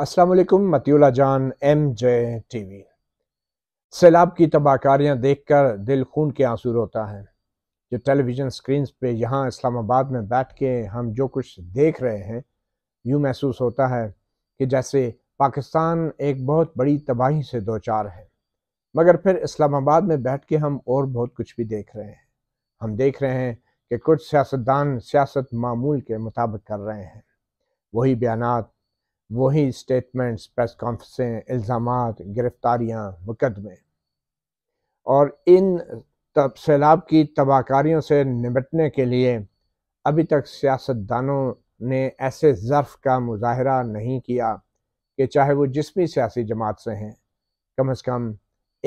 असलकुम मतियला जान M J T we सैलाब की तबाहकारियाँ देख कर दिल खून के आंसू रोता है जो टेलीविज़न स्क्रीन पे यहाँ इस्लामाबाद में बैठ के हम जो कुछ देख रहे हैं यूँ महसूस होता है कि जैसे पाकिस्तान एक बहुत बड़ी तबाही से दो चार है मगर फिर इस्लामाबाद में बैठ के हम और बहुत कुछ भी देख रहे हैं हम देख रहे हैं कि कुछ सियासतदान सियासत मामूल के मुताबिक कर रहे हैं वही बयान वही स्टेटमेंट्स प्रेस कॉन्फ्रेंसें इल्ज़ाम गिरफ्तारियाँ मुकदमे और इन तब सैलाब की तबाहकारियों से निपटने के लिए अभी तक सियासतदानों ने ऐसे ज़र्फ़ का मुजाहरा नहीं किया कि चाहे वो जिस भी सियासी जमात से हैं कम अज़ कम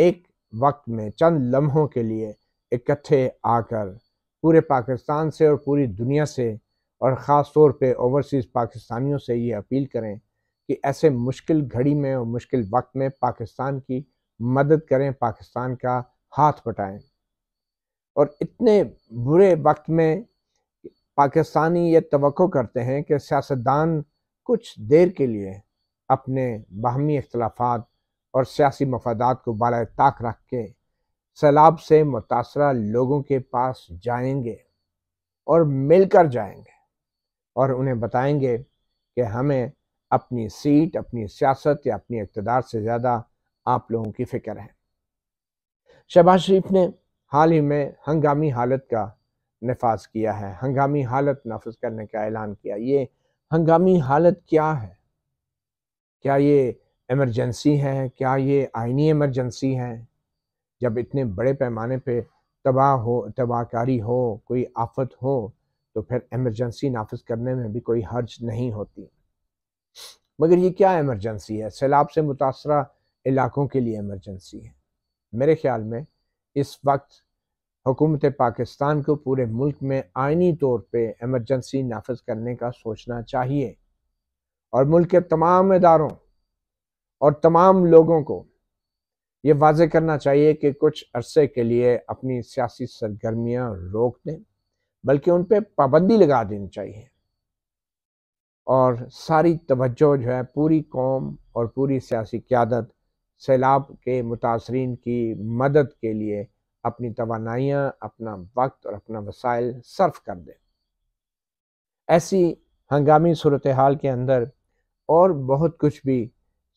एक वक्त में चंद लम्हों के लिए इकट्ठे आकर पूरे पाकिस्तान से और पूरी दुनिया से और ख़ास तौर पर ओवरसीज़ पाकिस्तानियों से ये अपील करें कि ऐसे मुश्किल घड़ी में और मुश्किल वक्त में पाकिस्तान की मदद करें पाकिस्तान का हाथ बटाएं और इतने बुरे वक्त में पाकिस्तानी ये तो करते हैं कि सियासतदान कुछ देर के लिए अपने बाहमी अख्तलाफात और सियासी मफादात को बाल ताक रख के सैलाब से मुतासर लोगों के पास जाएंगे और मिलकर जाएंगे और उन्हें बताएंगे कि हमें अपनी सीट अपनी सियासत या अपनी इकतदार से ज़्यादा आप लोगों की फिक्र है शहबाज शरीफ ने हाल ही में हंगामी हालत का नफाज किया है हंगामी हालत नाफज करने का ऐलान किया ये हंगामी हालत क्या है क्या ये एमरजेंसी है क्या ये आइनी एमरजेंसी है जब इतने बड़े पैमाने पे तबाह हो तबाहकारी हो कोई आफत हो तो फिर एमरजेंसी नाफज करने में भी कोई हर्ज नहीं होती मगर ये क्या एमरजेंसी है सैलाब से मुतासर इलाकों के लिए एमरजेंसी है मेरे ख्याल में इस वक्त हुकूमत पाकिस्तान को पूरे मुल्क में आइनी तौर पर एमरजेंसी नाफज करने का सोचना चाहिए और मुल्क के तमाम इदारों और तमाम लोगों को ये वाज करना चाहिए कि कुछ अरसे के लिए अपनी सियासी सरगर्मियाँ रोक दें बल्कि उन पर पाबंदी लगा देनी चाहिए और सारी तवज्जो जो है पूरी कौम और पूरी सियासी क्यादत सैलाब के मुतासरीन की मदद के लिए अपनी तोानाइयाँ अपना वक्त और अपना वसाइल सर्फ कर दें ऐसी हंगामी सूरत हाल के अंदर और बहुत कुछ भी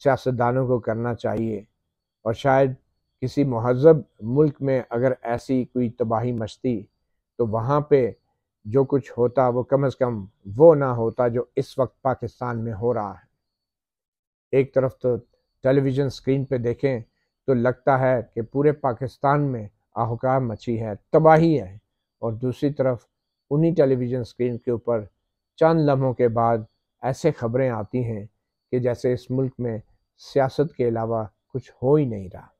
सियासतदानों को करना चाहिए और शायद किसी महजब मुल्क में अगर ऐसी कोई तबाही मचती तो वहाँ पे जो कुछ होता वो कम से कम वो ना होता जो इस वक्त पाकिस्तान में हो रहा है एक तरफ तो टेलीविज़न स्क्रीन पे देखें तो लगता है कि पूरे पाकिस्तान में आहुकार मची है तबाही है और दूसरी तरफ उन्हीं टेलीविज़न स्क्रीन के ऊपर चंद लम्हों के बाद ऐसे खबरें आती हैं कि जैसे इस मुल्क में सियासत के अलावा कुछ हो ही नहीं रहा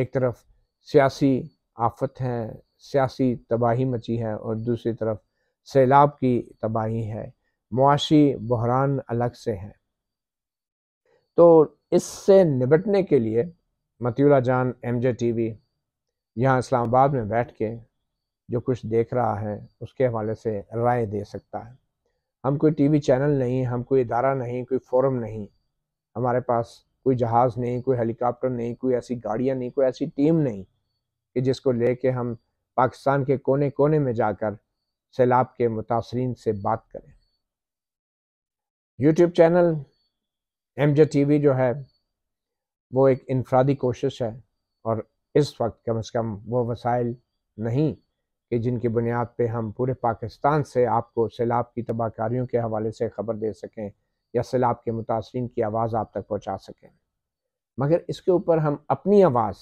एक तरफ सियासी आफत हैं सियासी तबाही मची है और दूसरी तरफ सैलाब की तबाही है मुआशी बहरान अलग से हैं तो इससे निपटने के लिए मतियला जान एम जे टी वी यहाँ इस्लामाबाद में बैठ के जो कुछ देख रहा है उसके हवाले से राय दे सकता है हम कोई टीवी चैनल नहीं हम कोई इदारा नहीं कोई फोरम नहीं हमारे पास कोई जहाज़ नहीं कोई हेलीकॉप्टर नहीं कोई ऐसी गाड़ियाँ नहीं कोई ऐसी टीम नहीं कि जिसको लेके हम पाकिस्तान के कोने कोने में जाकर सैलाब के मुतासरीन से बात करें YouTube channel M J T V जो है वो एक इनफरादी कोशिश है और इस वक्त कम अज कम वो वसाइल नहीं कि जिनकी बुनियाद पर हम पूरे पाकिस्तान से आपको सैलाब की तबाहकारियों के हवाले से खबर दे सकें या सैलाब के मुतासरीन की आवाज़ आप तक पहुँचा सकें मगर इसके ऊपर हम अपनी आवाज़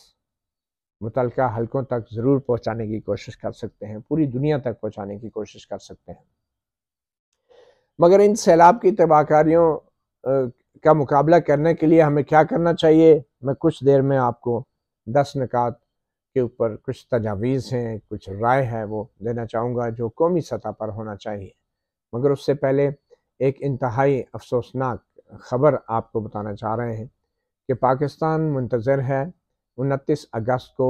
मुतल हलकों तक ज़रूर पहुँचाने की कोशिश कर सकते हैं पूरी दुनिया तक पहुँचाने की कोशिश कर सकते हैं मगर इन सैलाब की तबाहकारियों का मुकाबला करने के लिए हमें क्या करना चाहिए मैं कुछ देर में आपको दस निकात के ऊपर कुछ तजावीज़ हैं कुछ राय है वो देना चाहूँगा जो कौमी सतह पर होना चाहिए मगर उससे पहले एक इंतहाई अफसोसनाक खबर आपको बताना चाह रहे हैं कि पाकिस्तान मुंतज़र है 29 अगस्त को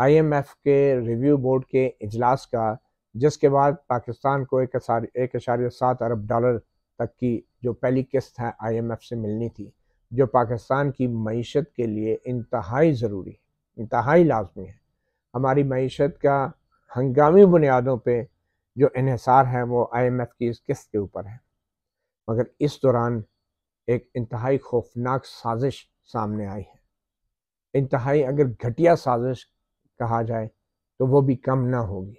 आईएमएफ के रिव्यू बोर्ड के इजलास का जिसके बाद पाकिस्तान को एक एक इशारे सात अरब डॉलर तक की जो पहली किस्त है आईएमएफ से मिलनी थी जो पाकिस्तान की मीशत के लिए इंतहाई ज़रूरी है इंतहाई लाजमी है हमारी मीशत का हंगामी बुनियादों पर जो इसार है वो आईएमएफ की इस किस्त के ऊपर है मगर इस दौरान एक इंतहाई खौफनाक साजिश सामने आई है इंतहाई अगर घटिया साजिश कहा जाए तो वो भी कम ना होगी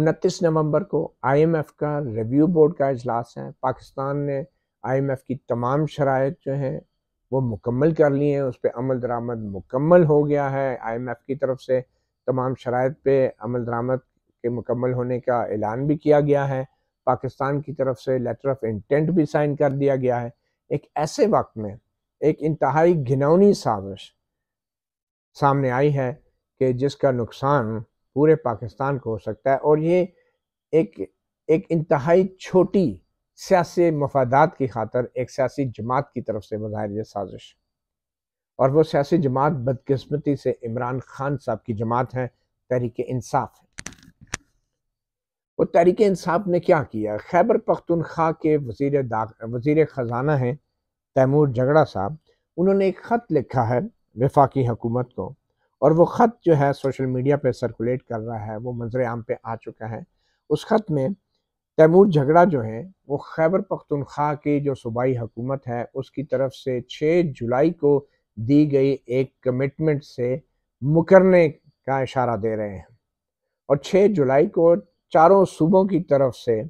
उनतीस नवंबर को आईएमएफ का रिव्यू बोर्ड का अजलास है पाकिस्तान ने आईएमएफ की तमाम शराइ जो हैं वो मुकम्मल कर लिए हैं उस पर अमल दरामद मुकम्मल हो गया है आईएमएफ की तरफ से तमाम शराइ पे अमल दरामद के मुकम्मल होने का ऐलान भी किया गया है पाकिस्तान की तरफ से लेटर ऑफ इंटेंट भी साइन कर दिया गया है एक ऐसे वक्त में एक इंतहाई घिनौनी साजिश सामने आई है कि जिसका नुकसान पूरे पाकिस्तान को हो सकता है और ये एक एक इंतहाई छोटी सियासी मफादात की खातर एक सियासी जमात की तरफ से यह साजिश और वो सियासी जमात बदकस्मती से इमरान खान साहब की जमात है तहरीक इंसाफ है वो तहरीक इंसाफ ने क्या किया खैबर पख्तनख्वा के वजीर वजीर ख़जाना हैं तैमूर झगड़ा साहब उन्होंने एक ख़त लिखा है वफाकी हुकूमत को और वो ख़त जो है सोशल मीडिया पे सर्कुलेट कर रहा है वो मंजर आम पे आ चुका है उस ख़त में तैमूर झगड़ा जो है वो खैबर पख्तनख्वा की जो सूबाई हुकूमत है उसकी तरफ से 6 जुलाई को दी गई एक कमिटमेंट से मुकरने का इशारा दे रहे हैं और 6 जुलाई को चारों सूबों की तरफ से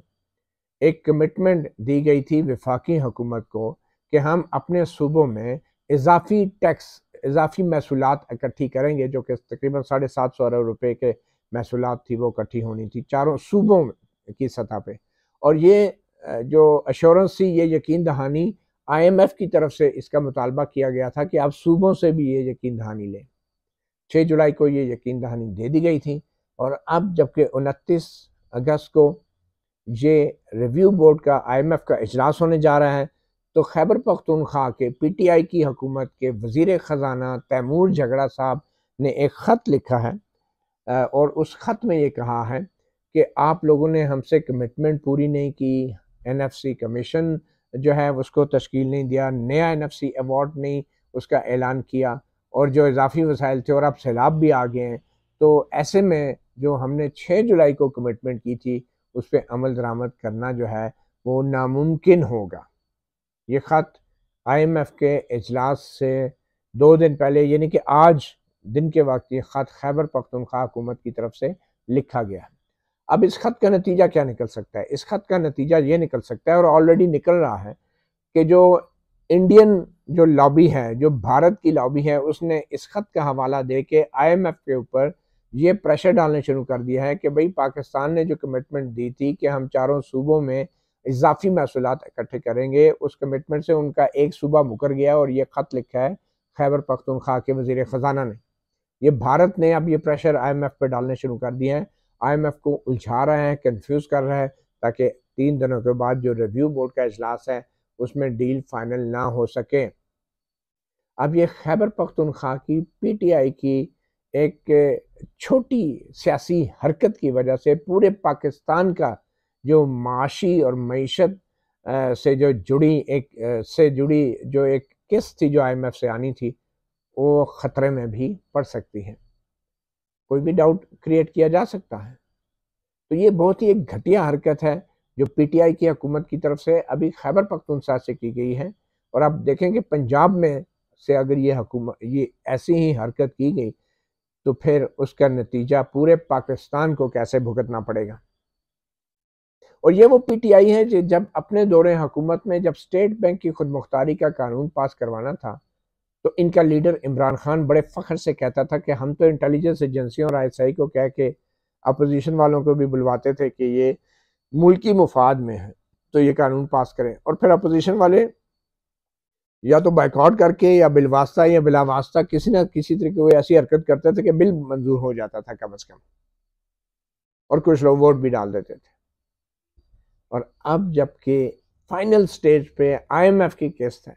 एक कमिटमेंट दी गई थी वफाकी हुकूमत को कि हम अपने सूबों में इजाफी टैक्स इजाफी महसूल इकट्ठी करेंगे जो कि तकरीबन साढ़े सात सौ अरब रुपये के महसूल थी वो इकट्ठी होनी थी चारों सूबों की सतह पर और ये जो अश्योरेंस थी ये यकीन दहानी आई एम एफ़ की तरफ से इसका मुतालबा किया गया था कि आप सूबों से भी ये यकीन दहानी लें छः जुलाई को ये यकीन दहानी दे दी गई थी और अब जबकि उनतीस अगस्त को ये रिव्यू बोर्ड का आई एम एफ़ का अजलास होने जा रहा है तो खैबर पख्तूनख्वा के पीटीआई की हुकूमत के वजीर ख़जाना तैमूर झगड़ा साहब ने एक ख़त लिखा है और उस ख़त में ये कहा है कि आप लोगों ने हमसे कमिटमेंट पूरी नहीं की एनएफसी कमीशन जो है उसको तश्कील नहीं दिया नया एनएफसी अवार्ड नहीं उसका ऐलान किया और जो इजाफी वसाइल थे और अब सैलाब भी आ गए हैं तो ऐसे में जो हमने छः जुलाई को कमिटमेंट की थी उस पर अमल दरामद करना जो है वो नामुमकिन होगा ये ख़त आईएमएफ के अजलास से दो दिन पहले यानी कि आज दिन के वक्त ये ख़त खैबर पख्तनख्वा हुकूमत की तरफ से लिखा गया है अब इस ख़त का नतीजा क्या निकल सकता है इस ख़त का नतीजा ये निकल सकता है और ऑलरेडी निकल रहा है कि जो इंडियन जो लॉबी है जो भारत की लॉबी है उसने इस ख़त का हवाला दे के एफ़ के ऊपर ये प्रेशर डालने शुरू कर दिया है कि भाई पाकिस्तान ने जो कमिटमेंट दी थी कि हम चारों सूबों में इजाफी महसूल इकट्ठे करेंगे उस कमिटमेंट से उनका एक सूबा मुकर गया और ये ख़त लिखा है खैबर पख्तनख्वा के वजीर ख़जाना ने ये भारत ने अब ये प्रेशर आई एम एफ पर डालने शुरू कर दिए हैं आई एम एफ को उलझा रहे हैं कन्फ्यूज़ कर रहे हैं ताकि तीन दिनों के बाद जो रिव्यू बोर्ड का अजलास है उसमें डील फाइनल ना हो सके अब ये खैबर पख्तनख्वा की पी टी आई की एक छोटी सियासी हरकत की वजह से पूरे पाकिस्तान का जो माशी और मीशत से जो जुड़ी एक से जुड़ी जो एक किस्त थी जो आईएमएफ से आनी थी वो ख़तरे में भी पड़ सकती है कोई भी डाउट क्रिएट किया जा सकता है तो ये बहुत ही एक घटिया हरकत है जो पीटीआई की हुकूमत की तरफ से अभी खैबर पख्तूनख्वा से की गई है और आप देखेंगे पंजाब में से अगर ये हुकूमत ये ऐसी ही हरकत की गई तो फिर उसका नतीजा पूरे पाकिस्तान को कैसे भुगतना पड़ेगा और ये वो पी टी आई है जो जब अपने दौरे हुकूमत में जब स्टेट बैंक की खुद मुख्तारी का कानून पास करवाना था तो इनका लीडर इमरान खान बड़े फ़ख्र से कहता था कि हम तो इंटेलिजेंस एजेंसियों और आई को कह के अपोजिशन वालों को भी बुलवाते थे कि ये मुल्की मुफाद में है तो ये कानून पास करें और फिर अपोजिशन वाले या तो बाइकआउट करके या बिलवास्ता या बिला वास्ता किसी ना किसी तरीके कोई ऐसी हरकत करते थे कि बिल मंजूर हो जाता था कम अज़ कम और कुछ लोग वोट भी डाल देते थे और अब जबकि फाइनल स्टेज पे आईएमएफ की किस्त है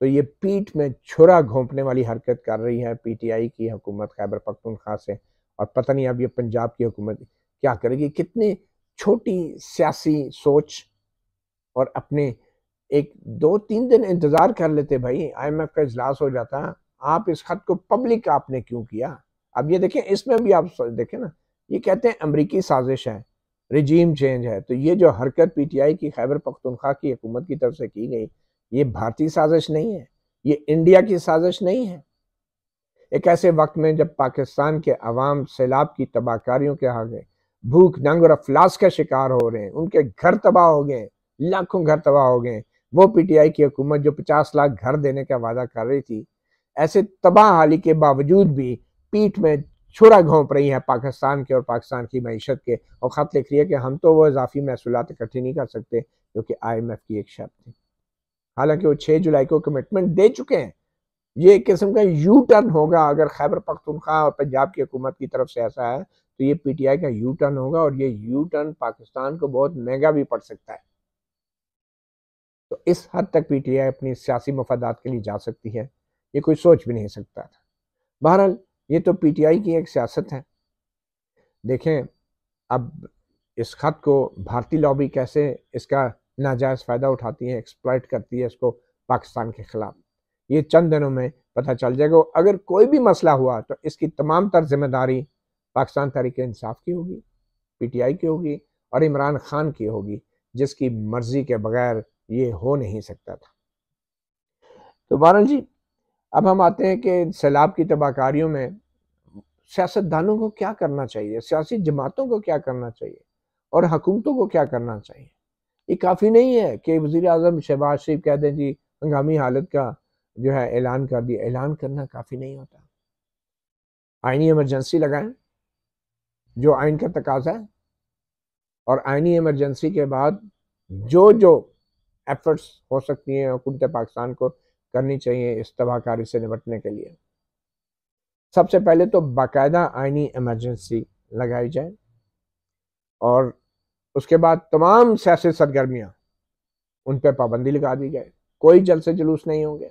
तो ये पीठ में छुरा घोंपने वाली हरकत कर रही है पीटीआई की हुकूमत खैबर खास से और पता नहीं अब ये पंजाब की हुकूमत क्या करेगी कितनी छोटी सियासी सोच और अपने एक दो तीन दिन इंतज़ार कर लेते भाई आईएमएफ का इजलास हो जाता आप इस खत को पब्लिक आपने क्यों किया अब ये देखें इसमें भी आप देखें ना ये कहते हैं अमरीकी साजिश है रिजीम चेंज है तो ये जो हरकत पीटीआई की खैबर पख्तनख्वा की हुकूमत की तरफ से की गई ये भारतीय साजिश नहीं है ये इंडिया की साजिश नहीं है एक ऐसे वक्त में जब पाकिस्तान के अवाम सैलाब की तबाहकारियों के आ गए भूख नंग और अफलास का शिकार हो रहे हैं उनके घर तबाह हो गए लाखों घर तबाह हो गए वो पीटीआई की हुकूमत जो 50 लाख घर देने का वादा कर रही थी ऐसे तबाह हाली के बावजूद भी पीठ में छोड़ा घोंप रही है पाकिस्तान के और पाकिस्तान की मीशत के और ख़त लिख रही है कि हम तो वो इजाफी महसूल इकट्ठे नहीं कर सकते जो कि आई एम एफ की एक शर्त थी हालांकि वो छः जुलाई को कमिटमेंट दे चुके हैं ये एक किस्म का यू टर्न होगा अगर खैबर पख्तनख्वा और पंजाब की हुकूमत की तरफ से ऐसा है तो ये पी टी आई का यू टर्न होगा और ये यू टर्न पाकिस्तान को बहुत महंगा भी पड़ सकता है तो इस हद तक पी टी आई अपनी सियासी मफादात के लिए जा सकती है ये कोई सोच भी नहीं सकता था बहरहाल ये तो पीटीआई की एक सियासत है देखें अब इस खत को भारतीय लॉबी कैसे इसका नाजायज़ फ़ायदा उठाती है एक्सप्लाइट करती है इसको पाकिस्तान के ख़िलाफ़ ये चंद दिनों में पता चल जाएगा अगर कोई भी मसला हुआ तो इसकी तमाम तर जिम्मेदारी पाकिस्तान तहरीक इंसाफ की होगी पीटीआई की होगी और इमरान खान की होगी जिसकी मर्ज़ी के बगैर ये हो नहीं सकता था तो बहरहाल जी अब हम आते हैं कि सैलाब की तबाहकारियों में सियासतदानों को क्या करना चाहिए सियासी जमातों को क्या करना चाहिए और हकूमतों को क्या करना चाहिए ये काफ़ी नहीं है कि वज़ी अजम शहबाज शरीफ कह दें जी हंगामी हालत का जो है ऐलान कर दिया ऐलान करना काफ़ी नहीं होता आइनी एमरजेंसी लगाएं जो आइन का तकाजा है और आइनी एमरजेंसी के बाद जो जो एफर्ट्स हो सकती हैं हुकूमत पाकिस्तान को करनी चाहिए इस तबाहकारी से निपटने के लिए सबसे पहले तो बाकायदा आइनी इमरजेंसी लगाई जाए और उसके बाद तमाम सियासी सरगर्मियाँ उन पर पाबंदी लगा दी जाए कोई जलसे जुलूस नहीं होंगे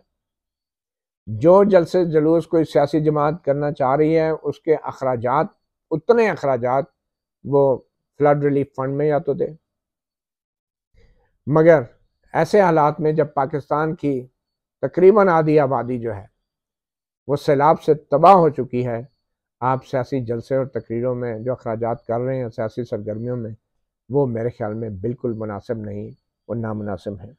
जो जलसे जुलूस कोई सियासी जमात करना चाह रही है उसके अखराज उतने अखराज वो फ्लड रिलीफ फंड में या तो दे मगर ऐसे हालात में जब पाकिस्तान की तकरीबन आधी आबादी जो है वो सैलाब से तबाह हो चुकी है आप सियासी जलसे और तकरीरों में जो अखराज कर रहे हैं सियासी सरगर्मियों में वो मेरे ख्याल में बिल्कुल मुनासिब नहीं और नामनासिब है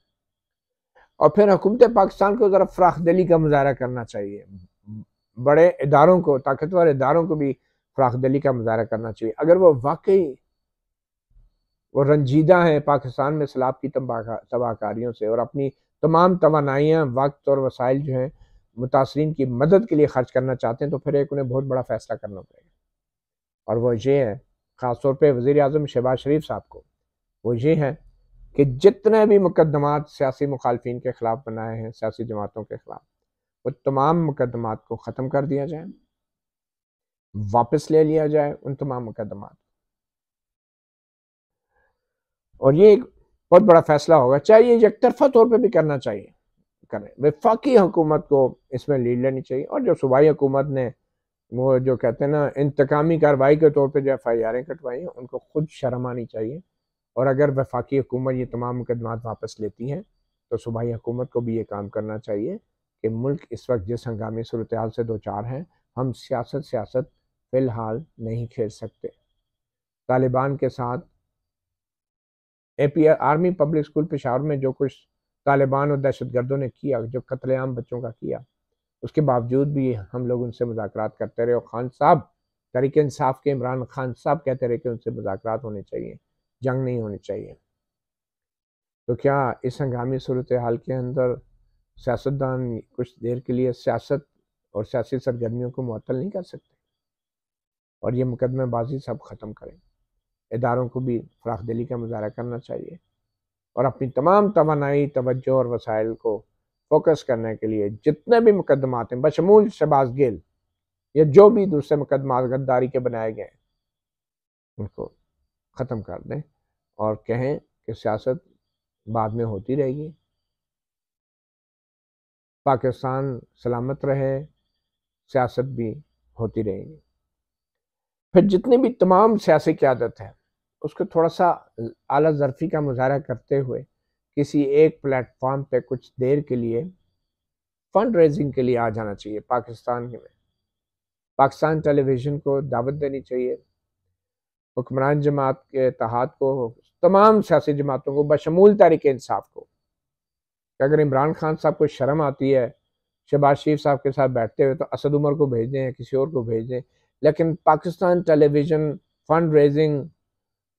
और फिर हुकूमत पाकिस्तान को ज़रा फ्राख दिली का मुजाहरा करना चाहिए बड़े इदारों को ताकतवर इदारों को भी फ्राख दिली का मुजाहरा करना चाहिए अगर वो वाकई वो रंजीदा हैं पाकिस्तान में सैलाब की तबाहकारियों से और अपनी तमाम तोानाइयाँ वक्त और वसाइल जो हैं मुतासरी की मदद के लिए खर्च करना चाहते हैं तो फिर एक उन्हें बहुत बड़ा फ़ैसला करना पड़ेगा और वह ये है ख़ास तौर पर वज़ी अजम शहबाज शरीफ साहब को वो ये हैं कि जितने भी मुकदमात सियासी मुखालफन के ख़िलाफ़ बनाए हैं सियासी जमातों के ख़िलाफ़ वो तमाम मुकदमात को ख़त्म कर दिया जाए वापस ले लिया जाए उन तमाम मुकदमात और ये एक बहुत बड़ा फैसला होगा चाहिए तरफा तौर पर भी करना चाहिए करें वफाकी हुकूमत को इसमें लीड लेनी चाहिए और जो सूबाई हुकूमत ने वो जो कहते हैं ना इंतकामी कार्रवाई के तौर पर जो एफ आई आरें कटवाई हैं उनको खुद शर्म आनी चाहिए और अगर वफाकी हुकूमत ये तमाम मुकदमा वापस लेती हैं तो सूबाई हुकूमत को भी ये काम करना चाहिए कि मुल्क इस वक्त जिस हंगामी सूरत हाल से दो चार हैं हम सियासत सियासत फ़िलहाल नहीं खेल सकते तालिबान के साथ A P army public school Peshawar में जो कुछ तालिबान और दहशत गर्दों ने किया जो कतलेआम बच्चों का किया उसके बावजूद भी हम लोग उनसे मुजात करते रहे और खान साहब तरीके इंसाफ के इमरान खान साहब कहते रहे कि उनसे मुजात होने चाहिए जंग नहीं होनी चाहिए तो क्या इस हंगामी सूरत हाल के अंदर सियासतदान कुछ देर के लिए सियासत और सियासी सरगर्मियों को मअतल नहीं कर सकते और ये मुकदमेबाजी सब ख़त्म करें इदारों को भी फराख दिली का मुजाहरा करना चाहिए और अपनी तमाम तोानाई तोज्जो और वसाइल को फोकस करने के लिए जितने भी मुकदमात हैं बशमूल शबाज गिल या जो भी दूसरे मुकदमा गद्दारी के बनाए गए हैं उनको ख़त्म कर दें और कहें कि सियासत बाद में होती रहेगी पाकिस्तान सलामत रहे सियासत भी होती रहेगी फिर जितनी भी तमाम सियासी क्यादत है उसको थोड़ा सा अला ज़रफ़ी का मुजाहरा करते हुए किसी एक प्लेटफॉर्म पे कुछ देर के लिए फंड रेजिंग के लिए आ जाना चाहिए पाकिस्तान में पाकिस्तान टेलीविज़न को दावत देनी चाहिए हुक्मरान जमात के तहत को तमाम सियासी जमातों को बशमूल तारीख इंसाफ को अगर इमरान खान साहब को शर्म आती है शहबाज शरीफ साहब के साथ बैठते हुए तो असद उमर को भेज दें या किसी और को भेज दें लेकिन पाकिस्तान टेलीविज़न फंड रेजिंग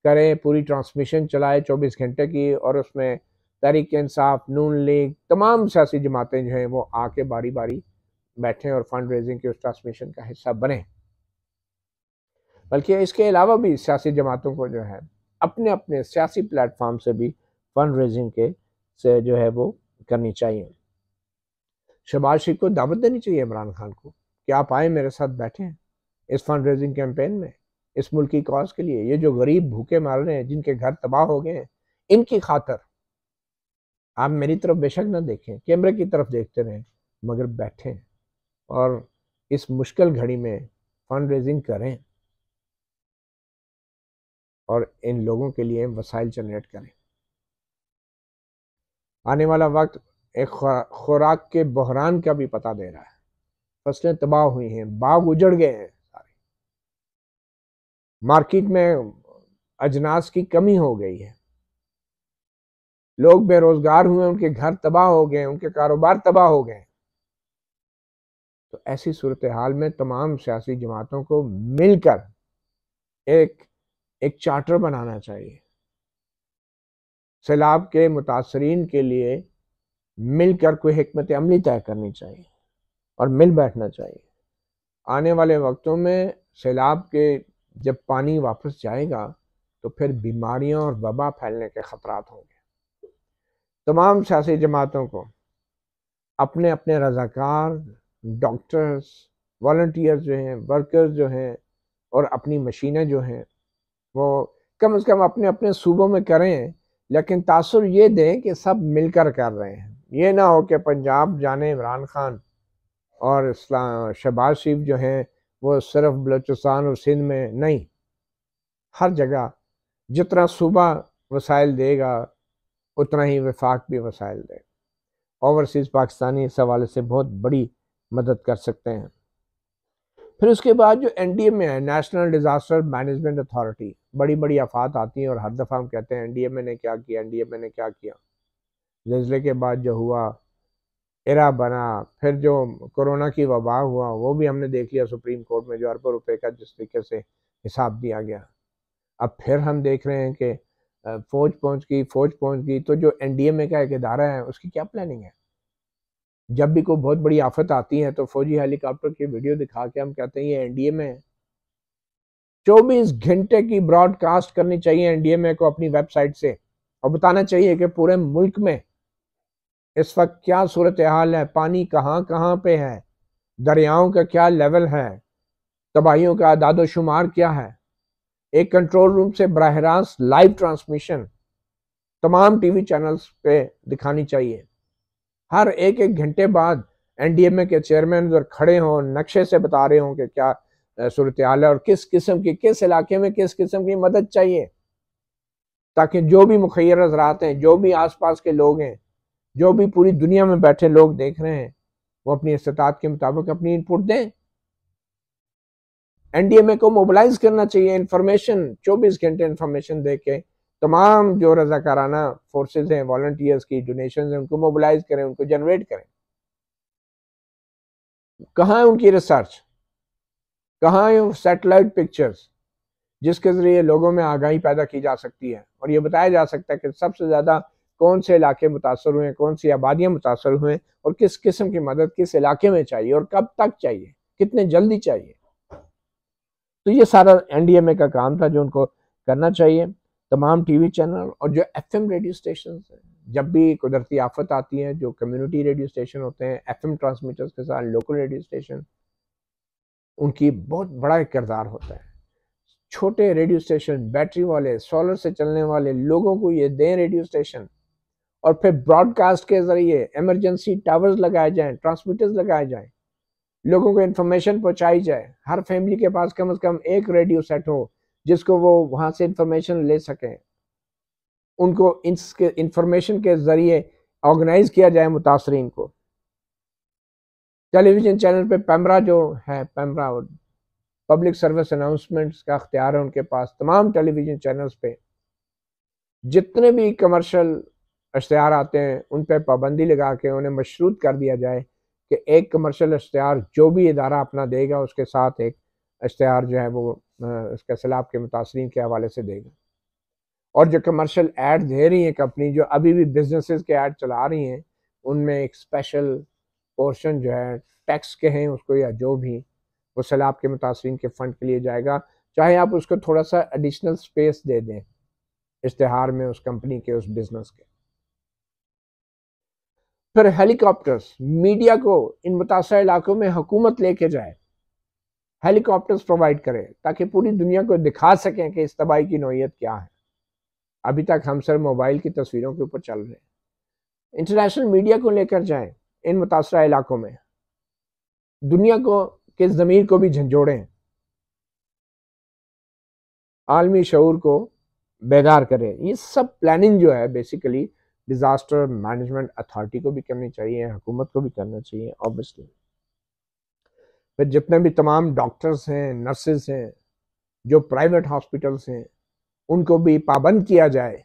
करें पूरी ट्रांसमिशन चलाए 24 घंटे की और उसमें तहरीक इंसाफ नून लीग तमाम सियासी जमातें जो हैं वो आके बारी बारी बैठें और फंड रेजिंग के उस ट्रांसमिशन का हिस्सा बने बल्कि इसके अलावा भी सियासी जमातों को जो है अपने अपने सियासी प्लेटफॉर्म से भी फंड रेजिंग के से जो है वो करनी चाहिए शहबाज शरीफ को दावत देनी चाहिए इमरान खान को कि आप आए मेरे साथ बैठें इस फंड रेजिंग कैंपेन में इस मुल्क की कॉज के लिए ये जो गरीब भूखे मार रहे हैं जिनके घर तबाह हो गए हैं इनकी खातर आप मेरी तरफ बेशक ना देखें कैमरे की तरफ देखते रहें मगर बैठें और इस मुश्किल घड़ी में फंड रेजिंग करें और इन लोगों के लिए वसाइल जनरेट करें आने वाला वक्त एक खुराक के बहरान का भी पता दे रहा है फसलें तबाह हुई हैं बाग उजड़ गए हैं मार्केट में अजनास की कमी हो गई है लोग बेरोजगार हुए उनके घर तबाह हो गए उनके कारोबार तबाह हो गए तो ऐसी सूरत हाल में तमाम सियासी जमातों को मिलकर एक एक चार्टर बनाना चाहिए सैलाब के मुतासरीन के लिए मिलकर कोई हमत अमली तय करनी चाहिए और मिल बैठना चाहिए आने वाले वक्तों में सैलाब के जब पानी वापस जाएगा तो फिर बीमारियों और वबा फैलने के खतरात होंगे तमाम सियासी जमातों को अपने अपने रजाकार डॉक्टर्स वॉल्टियर्स जो हैं वर्कर्स जो हैं और अपनी मशीनें जो हैं वो कम से कम अपने अपने सूबों में करें लेकिन तासर ये दें कि सब मिलकर कर रहे हैं ये ना हो कि पंजाब जाने इमरान खान और इस्लाम शहबाज शरीफ जो हैं वो सिर्फ बलूचिस्तान और सिंध में नहीं हर जगह जितना सूबा वसाइल देगा उतना ही विफाक भी वसाइल दे ओवरसीज़ पाकिस्तानी इस हवाले से बहुत बड़ी मदद कर सकते हैं फिर उसके बाद जो एन डी ए में है नेशनल डिज़ास्टर मैनेजमेंट अथॉरिटी बड़ी बड़ी आफात आती हैं और हर दफ़ा हम कहते हैं एन डी ए में ने क्या किया एन डी ए में ने क्या किया जल्जले के बाद जो हुआ एरा बना फिर जो कोरोना की वबा हुआ वो भी हमने देख लिया सुप्रीम कोर्ट में जो अरबों रुपए का जिस तरीके से हिसाब दिया गया अब फिर हम देख रहे हैं कि फौज पहुंच गई फौज पहुंच गई तो जो एनडीएमए का एक इदारा है उसकी क्या प्लानिंग है जब भी कोई बहुत बड़ी आफत आती है तो फौजी हेलीकॉप्टर की वीडियो दिखा के हम कहते हैं ये एन डी है चौबीस घंटे की ब्रॉडकास्ट करनी चाहिए ए को अपनी वेबसाइट से और बताना चाहिए कि पूरे मुल्क में इस वक्त क्या सूरत हाल है पानी कहाँ कहाँ पे है दरियाओं का क्या लेवल है तबाहियों का दादो शुमार क्या है एक कंट्रोल रूम से बरह रास्त लाइव ट्रांसमिशन तमाम टीवी चैनल्स पे दिखानी चाहिए हर एक एक घंटे बाद एनडीएमए के चेयरमैन उधर खड़े हों नक्शे से बता रहे हों कि क्या सूरत हाल है और किस किस्म की किस इलाके में किस किस्म की मदद चाहिए ताकि जो भी मुखैर हजरात हैं जो भी आसपास के लोग हैं जो भी पूरी दुनिया में बैठे लोग देख रहे हैं वो अपनी इस्तात के मुताबिक अपनी इनपुट दें एनडीएमए को मोबिलाइज करना चाहिए इंफॉर्मेशन 24 घंटे इंफॉर्मेशन दे के तमाम जो रजाकाराना फोर्सेज हैं वॉल्टियर्स की डोनेशन है उनको मोबिलाइज करें उनको जनरेट करें कहाँ है उनकी रिसर्च कहाँ है सेटेलाइट पिक्चर्स जिसके ज़रिए लोगों में आगाही पैदा की जा सकती है और ये बताया जा सकता है कि सबसे ज़्यादा कौन से इलाके मुतासर हुए कौन सी आबादियाँ मुतासर हुए और किस किस्म की मदद किस इलाके में चाहिए और कब तक चाहिए कितने जल्दी चाहिए तो ये सारा एनडीएमए का काम था जो उनको करना चाहिए तमाम टीवी चैनल और जो एफएम रेडियो स्टेशन हैं जब भी कुदरती आफत आती है जो कम्युनिटी रेडियो स्टेशन होते हैं एम ट्रांसमीटर्स के साथ लोकल रेडियो स्टेशन उनकी बहुत बड़ा किरदार होता है छोटे रेडियो स्टेशन बैटरी वाले सोलर से चलने वाले लोगों को ये दें रेडियो स्टेशन और फिर ब्रॉडकास्ट के ज़रिए एमरजेंसी टावर्स लगाए जाएं ट्रांसमीटर्स लगाए जाएं लोगों को इन्फॉर्मेशन पहुंचाई जाए हर फैमिली के पास कम से कम एक रेडियो सेट हो जिसको वो वहाँ से इंफॉर्मेशन ले सकें उनको इसके इंफॉर्मेशन के ज़रिए ऑर्गेनाइज किया जाए मुतासरीन को टेलीविज़न चैनल पे पैमरा जो है पैमरा और पब्लिक सर्विस अनाउंसमेंट्स का अख्तियार है उनके पास तमाम टेलीविज़न चैनल्स पे जितने भी कमर्शल इश्तहार आते हैं उन पर पाबंदी लगा के उन्हें मशरूत कर दिया जाए कि एक कमर्शल इश्तहार जो भी इदारा अपना देगा उसके साथ एक इश्तहार जो है वो उसके सैलाब के मुतासरी के हवाले से देगा और जो कमर्शल ऐड दे रही हैं कंपनी जो अभी भी बिज़नेस के ऐड चला रही हैं उनमें एक स्पेशल पोर्शन जो है टैक्स के हैं उसको या जो भी वो सैलाब के मुतासरी के फ़ंड के लिए जाएगा चाहे आप उसको थोड़ा सा एडिशनल स्पेस दे दें इश्तहार में उस कंपनी के उस बिज़नेस के फिर हेलीकॉप्टर्स मीडिया को इन मुतासर इलाकों में हुकूमत लेके जाए हेलीकॉप्टर्स प्रोवाइड करें ताकि पूरी दुनिया को दिखा सकें कि इस तबाही की नोयत क्या है अभी तक हम सर मोबाइल की तस्वीरों के ऊपर चल रहे हैं इंटरनेशनल मीडिया को लेकर जाएं इन मुतासर इलाकों में दुनिया को के ज़मीर को भी झंझोड़ें आलमी शूर को बेदार करें ये सब प्लानिंग जो है बेसिकली डिज़ास्टर मैनेजमेंट अथॉरिटी को भी करनी चाहिए हुकूमत को भी करना चाहिए ऑब्वियसली फिर जितने भी तमाम डॉक्टर्स हैं नर्सेस हैं जो प्राइवेट हॉस्पिटल्स हैं उनको भी पाबंद किया जाए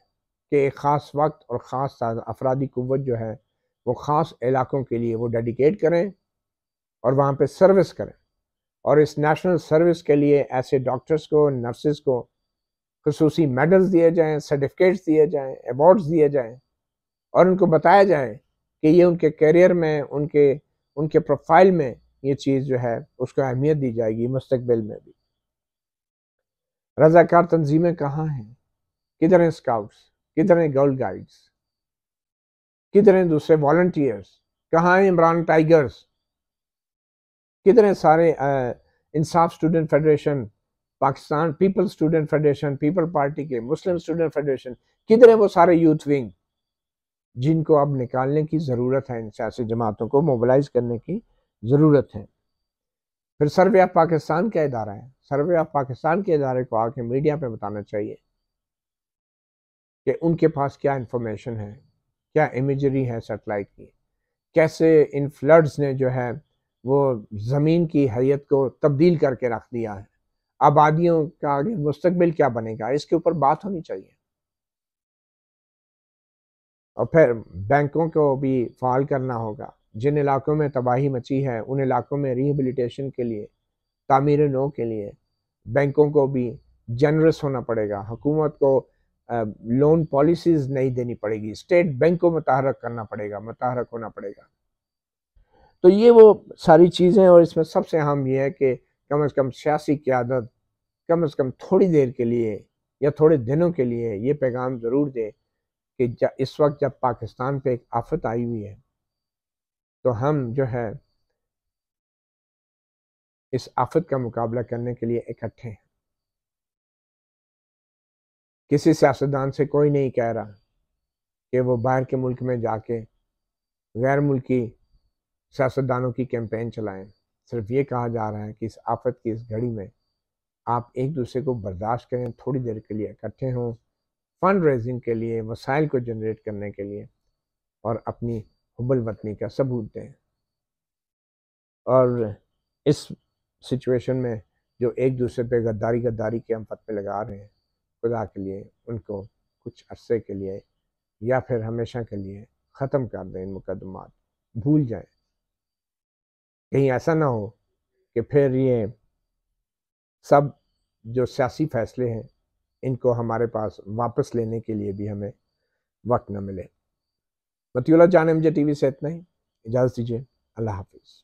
कि एक ख़ास वक्त और ख़ास अफराधी कुत जो है वो ख़ास इलाकों के लिए वो डेडिकेट करें और वहाँ पे सर्विस करें और इस नेशनल सर्विस के लिए ऐसे डॉक्टर्स को नर्सिस को खसूसी मेडल्स दिए जाएँ सर्टिफिकेट्स दिए जाएँ अवार्ड्स दिए जाएँ और उनको बताया जाए कि ये उनके करियर में उनके उनके प्रोफाइल में ये चीज़ जो है उसको अहमियत दी जाएगी मुस्तबिल में भी रजाकार तंजीमें कहाँ हैं किधर हैं स्काउट्स किधर हैं गर्ल गाइड्स किधर हैं दूसरे वॉल्टियर्स कहाँ हैं इमरान टाइगर्स किधर हैं सारे Insaf student federation Pakistan people student federation people party के मुस्लिम स्टूडेंट फेडरेशन किधर हैं वो सारे यूथ विंग जिनको अब निकालने की ज़रूरत है इन सियासी जमातों को मोबलाइज करने की ज़रूरत है फिर सर्वे ऑफ पाकिस्तान का इदारा है सर्वे ऑफ पाकिस्तान के इदारे को आके मीडिया पे बताना चाहिए कि उनके पास क्या इंफॉर्मेशन है क्या इमेजरी है सेटेलाइट की कैसे इन फ्लड्स ने जो है वो ज़मीन की हैत को तब्दील करके रख दिया है आबादियों का आगे मुस्तबिल क्या बनेगा इसके ऊपर बात होनी चाहिए और फिर बैंकों को भी फाल करना होगा जिन इलाकों में तबाही मची है उन इलाकों में रिहेबिलिटेशन के लिए तामीर नो के लिए बैंकों को भी जनरस होना पड़ेगा हुकूमत को लोन पॉलिसीज़ नहीं देनी पड़ेगी स्टेट बैंक को मतहरक करना पड़ेगा मतहरक होना पड़ेगा तो ये वो सारी चीज़ें और इसमें सबसे अहम यह है कि कम अज़ कम सियासी क्यादत कम अज़ कम थोड़ी देर के लिए या थोड़े दिनों के लिए ये पैगाम ज़रूर दें कि इस वक्त जब पाकिस्तान पे एक आफत आई हुई है तो हम जो है इस आफत का मुकाबला करने के लिए इकट्ठे हैं किसी सियासतदान से कोई नहीं कह रहा कि वो बाहर के मुल्क में जाके गैर मुल्की सियासतदानों की कैंपेन चलाएं सिर्फ ये कहा जा रहा है कि इस आफत की इस घड़ी में आप एक दूसरे को बर्दाश्त करें थोड़ी देर के लिए इकट्ठे हों फंड रेजिंग के लिए वसाइल को जनरेट करने के लिए और अपनी हबल वतनी का सबूत दें और इस सिचुएशन में जो एक दूसरे पे गद्दारी गद्दारी के हम फतवे लगा रहे हैं खुदा के लिए उनको कुछ अरसे के लिए या फिर हमेशा के लिए ख़त्म कर दें इन मुकदमात भूल जाएं कहीं ऐसा ना हो कि फिर ये सब जो सियासी फैसले हैं इनको हमारे पास वापस लेने के लिए भी हमें वक्त न मिले मतियोला जान एम जे टी वी से इतना ही इजाज़त दीजिए अल्लाह हाफिज़